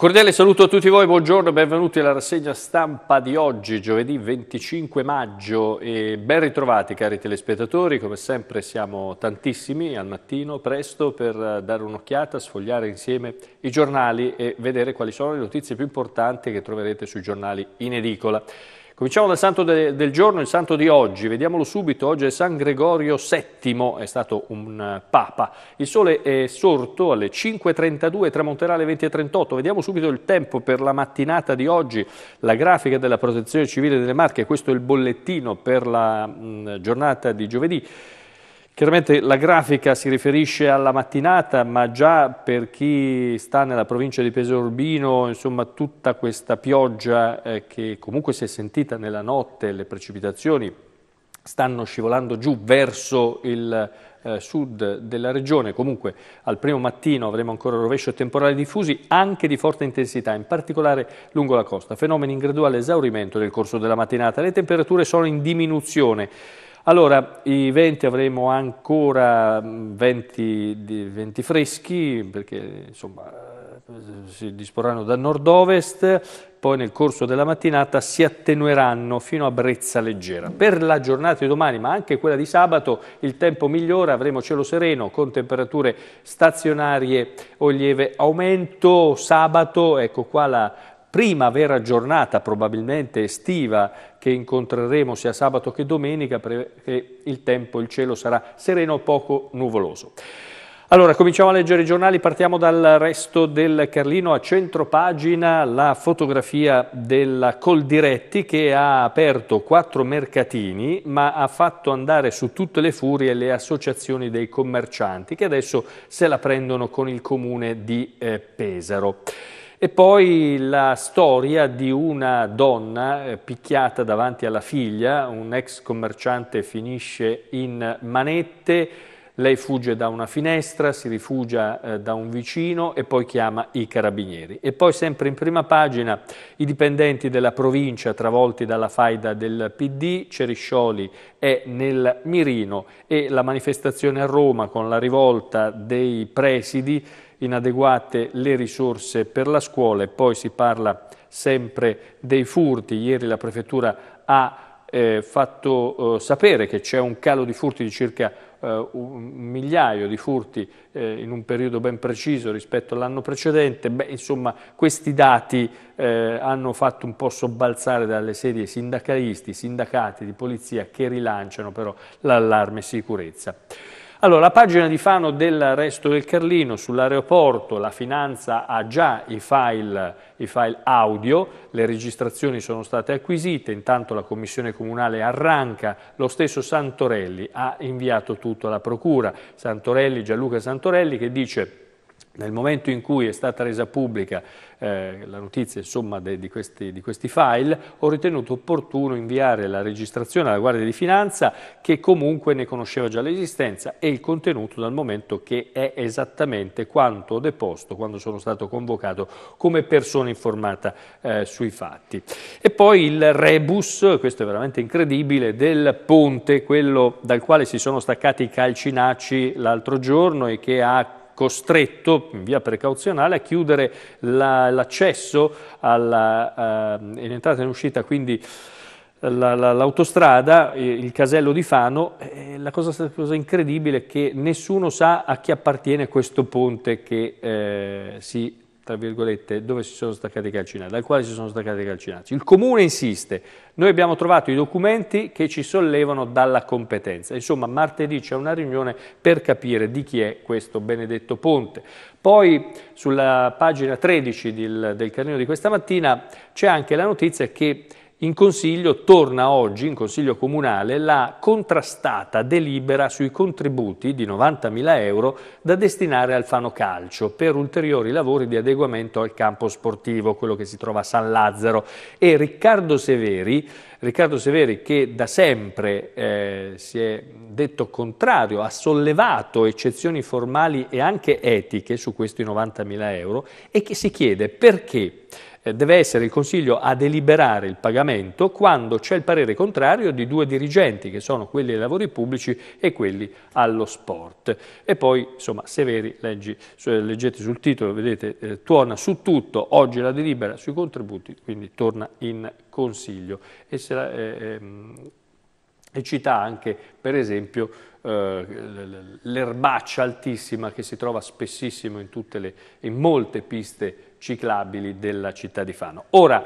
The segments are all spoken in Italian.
Un cordiale saluto a tutti voi, buongiorno, e benvenuti alla rassegna stampa di oggi, giovedì 25 maggio e ben ritrovati cari telespettatori, come sempre siamo tantissimi al mattino presto per dare un'occhiata, sfogliare insieme i giornali e vedere quali sono le notizie più importanti che troverete sui giornali in edicola. Cominciamo dal santo de, del giorno, il santo di oggi, vediamolo subito, oggi è San Gregorio VII, è stato un eh, papa. Il sole è sorto alle 5.32 tramonterà alle 20.38, vediamo subito il tempo per la mattinata di oggi, la grafica della protezione civile delle Marche, questo è il bollettino per la mh, mm, giornata di giovedì. Chiaramente la grafica si riferisce alla mattinata, ma già per chi sta nella provincia di Pesorbino, insomma, tutta questa pioggia eh, che comunque si è sentita nella notte, le precipitazioni stanno scivolando giù verso il eh, sud della regione. Comunque al primo mattino avremo ancora rovescio temporale diffusi, anche di forte intensità, in particolare lungo la costa. Fenomeni in graduale esaurimento nel corso della mattinata. Le temperature sono in diminuzione. Allora, i venti avremo ancora mm, venti, 20 freschi, perché insomma, eh, si disporranno da nord-ovest, poi nel corso della mattinata si attenueranno fino a brezza leggera. Per la giornata di domani, ma anche quella di sabato, il tempo migliora, avremo cielo sereno con temperature stazionarie o lieve aumento. Sabato, ecco qua la prima vera giornata probabilmente estiva che incontreremo sia sabato che domenica perché il tempo, il cielo sarà sereno poco nuvoloso. Allora, cominciamo a leggere i giornali, partiamo dal resto del Carlino. A centro pagina la fotografia della Coldiretti che ha aperto quattro mercatini ma ha fatto andare su tutte le furie le associazioni dei commercianti che adesso se la prendono con il comune di eh, Pesaro. E poi la storia di una donna eh, picchiata davanti alla figlia, un ex commerciante finisce in manette, lei fugge da una finestra, si rifugia eh, da un vicino e poi chiama i carabinieri. E poi sempre in prima pagina i dipendenti della provincia travolti dalla faida del PD, Ceriscioli è nel mirino e la manifestazione a Roma con la rivolta dei presidi inadeguate le risorse per la scuola e poi si parla sempre dei furti. Ieri la Prefettura ha eh, fatto eh, sapere che c'è un calo di furti di circa eh, un migliaio di furti eh, in un periodo ben preciso rispetto all'anno precedente. Beh, insomma, questi dati eh, hanno fatto un po' sobbalzare dalle sedie sindacalisti, sindacati di polizia che rilanciano però l'allarme sicurezza. Allora, la pagina di Fano del resto del Carlino sull'aeroporto, la finanza ha già i file, i file, audio, le registrazioni sono state acquisite, intanto la commissione comunale arranca, lo stesso Santorelli ha inviato tutto alla procura, Santorelli, Gianluca Santorelli che dice nel momento in cui è stata resa pubblica eh, la notizia insomma, de, di, questi, di, questi, file, ho ritenuto opportuno inviare la registrazione alla Guardia di Finanza che comunque ne conosceva già l'esistenza e il contenuto dal momento che è esattamente quanto ho deposto quando sono stato convocato come persona informata eh, sui fatti. E poi il rebus, questo è veramente incredibile, del ponte, quello dal quale si sono staccati i calcinacci l'altro giorno e che ha costretto in via precauzionale a chiudere l'accesso la, uh, eh, in entrata e in uscita, quindi l'autostrada, il casello di Fano, la cosa, cosa, incredibile è che nessuno sa a chi appartiene questo ponte che eh, si tra virgolette, dove si sono staccati i calcinati, dal quale si sono staccati i calcinati. Il comune insiste, noi abbiamo trovato i documenti che ci sollevano dalla competenza. Insomma, martedì c'è una riunione per capire di chi è questo benedetto ponte. Poi sulla pagina 13 del, del Carlino di questa mattina c'è anche la notizia che in Consiglio torna oggi, in Consiglio Comunale, la contrastata delibera sui contributi di 90.000 euro da destinare al Fano Calcio per ulteriori lavori di adeguamento al campo sportivo, quello che si trova a San Lazzaro. E Riccardo Severi, Riccardo Severi che da sempre eh, si è detto contrario, ha sollevato eccezioni formali e anche etiche su questi 90.000 euro e che si chiede perché eh, deve essere il Consiglio a deliberare il pagamento quando c'è il parere contrario di due dirigenti, che sono quelli ai lavori pubblici e quelli allo sport. E poi, insomma, Severi, leggi, leggete sul titolo, vedete, eh, torna su tutto, oggi la delibera sui contributi, quindi torna in Consiglio. E, la, eh, eh, cita anche, per esempio, eh, l'erbaccia altissima che si trova spessissimo in, le, in molte piste ciclabili della città di Fano. Ora,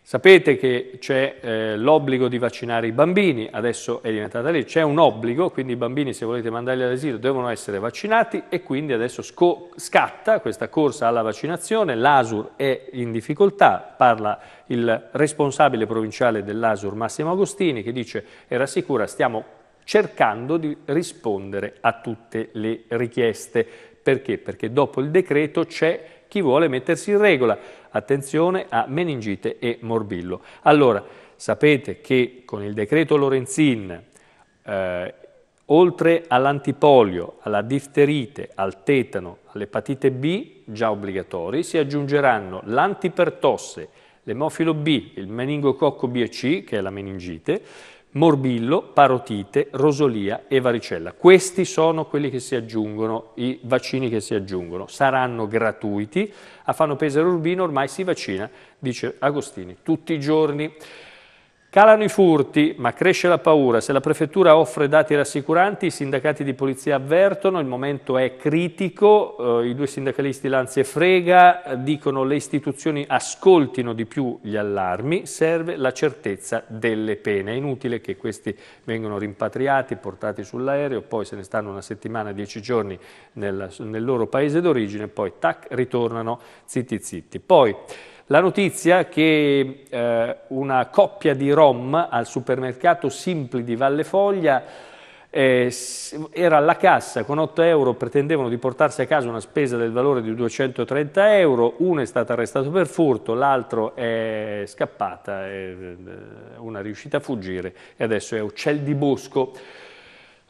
Sapete che c'è eh, l'obbligo di vaccinare i bambini, adesso è diventata lì, c'è un obbligo, quindi i bambini se volete mandarli all'asilo devono essere vaccinati e quindi adesso scatta questa corsa alla vaccinazione, l'ASUR è in difficoltà, parla il responsabile provinciale dell'ASUR Massimo Agostini che dice era sicura stiamo cercando di rispondere a tutte le richieste. Perché? Perché dopo il decreto c'è chi vuole mettersi in regola. Attenzione a meningite e morbillo. Allora, sapete che con il decreto Lorenzin, eh, oltre all'antipolio, alla difterite, al tetano, all'epatite B, già obbligatori, si aggiungeranno l'antipertosse, l'emofilo B, il meningococco B e C, che è la meningite, morbillo, parotite, rosolia e varicella. Questi sono quelli che si aggiungono, i vaccini che si aggiungono. Saranno gratuiti. A Fanno Pesaro Urbino ormai si vaccina, dice Agostini, tutti i giorni. Calano i furti, ma cresce la paura. Se la prefettura offre dati rassicuranti, i sindacati di polizia avvertono, il momento è critico, eh, i due sindacalisti Lanzi e Frega dicono le istituzioni ascoltino di più gli allarmi, serve la certezza delle pene. È inutile che questi vengano rimpatriati, portati sull'aereo, poi se ne stanno una settimana, dieci giorni nel, nel loro paese d'origine, poi tac, ritornano zitti zitti. Poi, la notizia che eh, una coppia di Rom al supermercato Simpli di Valle Foglia eh, era alla cassa, con 8 euro pretendevano di portarsi a casa una spesa del valore di 230 euro, uno è stato arrestato per furto, l'altro è scappata, è, eh, una è riuscita a fuggire e adesso è uccel di bosco.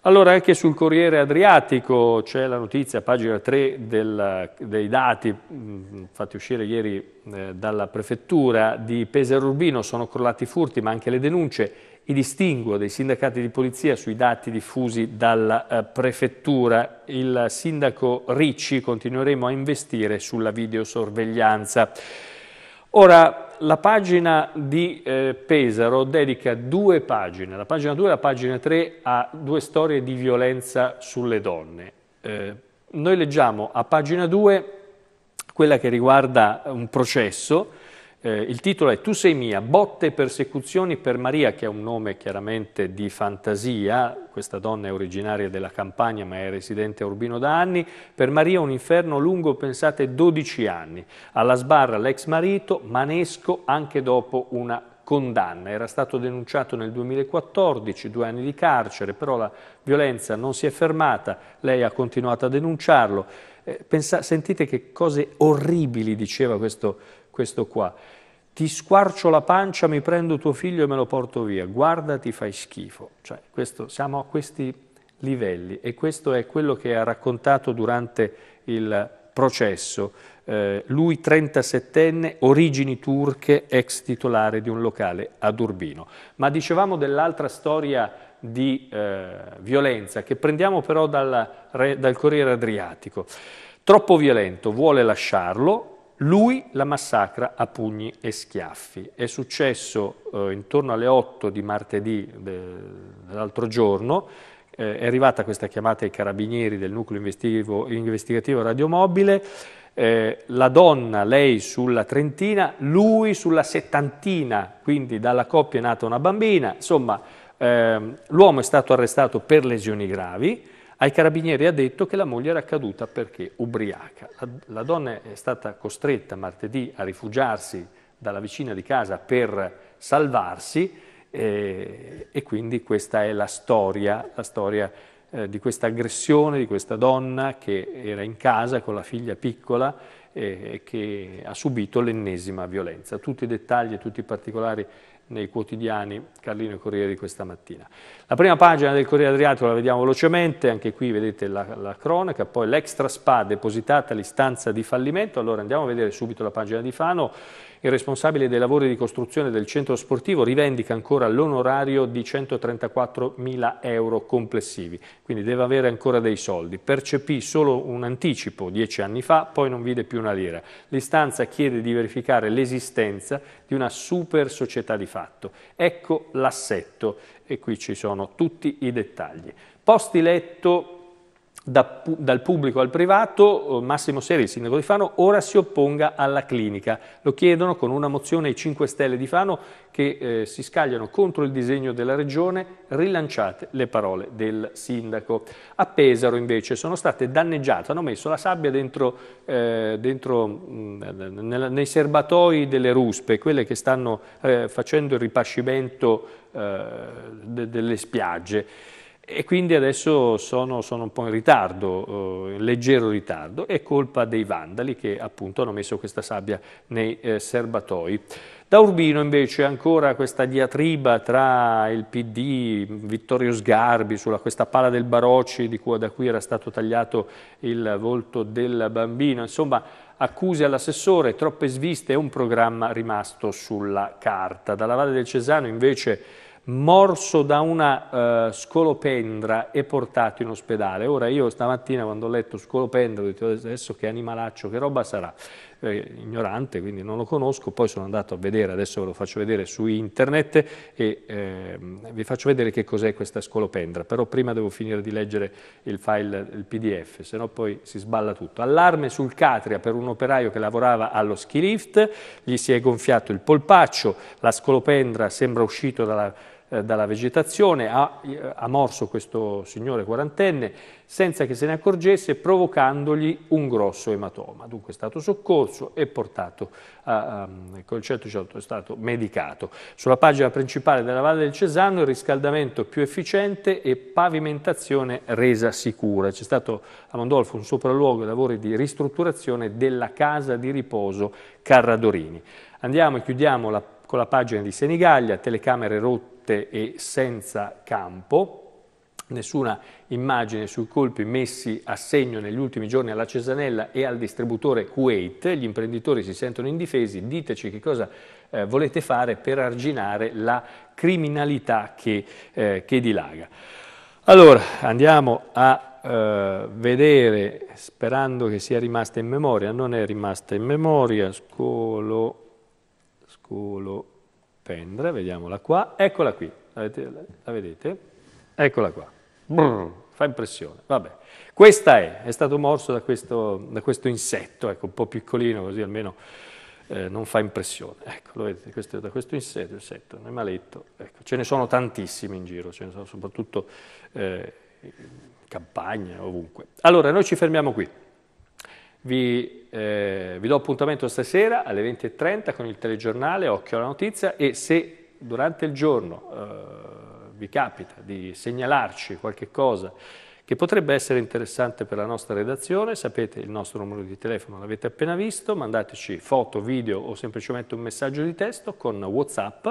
Allora anche sul Corriere Adriatico c'è la notizia, pagina 3 del, dei dati mh, mm, fatti uscire ieri eh, dalla prefettura di Pesaro Urbino, sono crollati i furti ma anche le denunce, i distinguo dei sindacati di polizia sui dati diffusi dalla eh, prefettura. Il sindaco Ricci continueremo a investire sulla videosorveglianza. Ora, la pagina di eh, Pesaro dedica due pagine, la pagina 2 e la pagina 3, a due storie di violenza sulle donne. Eh, noi leggiamo a pagina 2 quella che riguarda un processo eh, il titolo è Tu sei mia, botte e persecuzioni per Maria, che è un nome chiaramente di fantasia, questa donna è originaria della Campania ma è residente a Urbino da anni, per Maria un inferno lungo, pensate, 12 anni. Alla sbarra l'ex marito, manesco anche dopo una condanna. Era stato denunciato nel 2014, due anni di carcere, però la violenza non si è fermata, lei ha continuato a denunciarlo. Eh, pensa, sentite che cose orribili diceva questo questo qua, ti squarcio la pancia, mi prendo tuo figlio e me lo porto via, guarda ti fai schifo. Cioè, questo, siamo a questi livelli e questo è quello che ha raccontato durante il processo. Eh, lui 37enne, origini turche, ex titolare di un locale ad Urbino. Ma dicevamo dell'altra storia di eh, violenza che prendiamo però dalla, dal Corriere Adriatico. Troppo violento, vuole lasciarlo, lui la massacra a pugni e schiaffi. È successo eh, intorno alle 8 di martedì dell'altro giorno, eh, è arrivata questa chiamata ai carabinieri del nucleo investigativo radiomobile, eh, la donna, lei sulla trentina, lui sulla settantina, quindi dalla coppia è nata una bambina, insomma ehm, l'uomo è stato arrestato per lesioni gravi, ai carabinieri ha detto che la moglie era caduta perché ubriaca. La, la donna è stata costretta martedì a rifugiarsi dalla vicina di casa per salvarsi eh, e quindi questa è la storia, la storia eh, di questa aggressione di questa donna che era in casa con la figlia piccola eh, e eh, che ha subito l'ennesima violenza. Tutti i dettagli e tutti i particolari nei quotidiani Carlino e Corriere di questa mattina. La prima pagina del Corriere Adriatico la vediamo velocemente, anche qui vedete la, la cronaca, poi l'extra spa depositata all'istanza di fallimento, allora andiamo a vedere subito la pagina di Fano, il responsabile dei lavori di costruzione del centro sportivo rivendica ancora l'onorario di 134 mila euro complessivi, quindi deve avere ancora dei soldi. Percepì solo un anticipo dieci anni fa, poi non vide più una lira. L'istanza chiede di verificare l'esistenza di una super società di fatto. Ecco l'assetto e qui ci sono tutti i dettagli. Posti letto da, dal pubblico al privato, eh, Massimo Seri, il sindaco di Fano, ora si opponga alla clinica. Lo chiedono con una mozione i 5 Stelle di Fano che eh, si scagliano contro il disegno della Regione, rilanciate le parole del sindaco. A Pesaro invece sono state danneggiate, hanno messo la sabbia dentro, eh, dentro mh, mm, nel, nei serbatoi delle ruspe, quelle che stanno eh, facendo il ripascimento eh, de, delle spiagge e quindi adesso sono, sono, un po' in ritardo, eh, in leggero ritardo, è colpa dei vandali che appunto hanno messo questa sabbia nei eh, serbatoi. Da Urbino invece ancora questa diatriba tra il PD, Vittorio Sgarbi, sulla questa pala del Barocci cui, da cui era stato tagliato il volto del bambino, insomma accuse all'assessore, troppe sviste, e un programma rimasto sulla carta. Dalla Valle del Cesano invece morso da una uh, scolopendra e portato in ospedale. Ora io stamattina quando ho letto scolopendra ho detto adesso che animalaccio, che roba sarà? Eh, ignorante, quindi non lo conosco, poi sono andato a vedere, adesso ve lo faccio vedere su internet e eh, vi faccio vedere che cos'è questa scolopendra, però prima devo finire di leggere il file, il pdf, se no poi si sballa tutto. Allarme sul Catria per un operaio che lavorava allo ski lift, gli si è gonfiato il polpaccio, la scolopendra sembra uscito dalla eh, dalla vegetazione, ha, eh, ha morso questo signore quarantenne senza che se ne accorgesse provocandogli un grosso ematoma. Dunque è stato soccorso e portato a, a, col 118 è stato medicato. Sulla pagina principale della Valle del Cesano il riscaldamento più efficiente e pavimentazione resa sicura. C'è stato a Mondolfo un sopralluogo e lavori di ristrutturazione della casa di riposo Carradorini. Andiamo e chiudiamo la, con la pagina di Senigallia, telecamere rotte aperte e senza campo, nessuna immagine sui colpi messi a segno negli ultimi giorni alla Cesanella e al distributore Kuwait. Gli imprenditori si sentono indifesi, diteci che cosa eh, volete fare per arginare la criminalità che, eh, che dilaga. Allora, andiamo a eh, vedere, sperando che sia rimasta in memoria, non è rimasta in memoria, scolo, scolo fendre, vediamola qua, eccola qui, la vedete? La vedete? Eccola qua, Brr, fa impressione, vabbè. Questa è, è stato morso da questo, da questo insetto, ecco, un po' piccolino così almeno eh, non fa impressione. Ecco, lo vedete, questo, da questo insetto, insetto un maletto, ecco, ce ne sono tantissimi in giro, ce ne sono soprattutto eh, in campagna, ovunque. Allora, noi ci fermiamo qui. Vi, eh, vi do appuntamento stasera alle 20.30 con il telegiornale Occhio alla notizia e se durante il giorno eh, vi capita di segnalarci qualche cosa che potrebbe essere interessante per la nostra redazione. Sapete il nostro numero di telefono, l'avete appena visto, mandateci foto, video o semplicemente un messaggio di testo con Whatsapp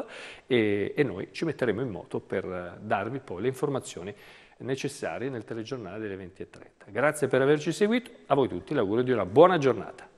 e, e noi ci metteremo in moto per eh, darvi poi le informazioni necessarie nel telegiornale delle 20.30. Grazie per averci seguito, a voi tutti l'augurio di una buona giornata.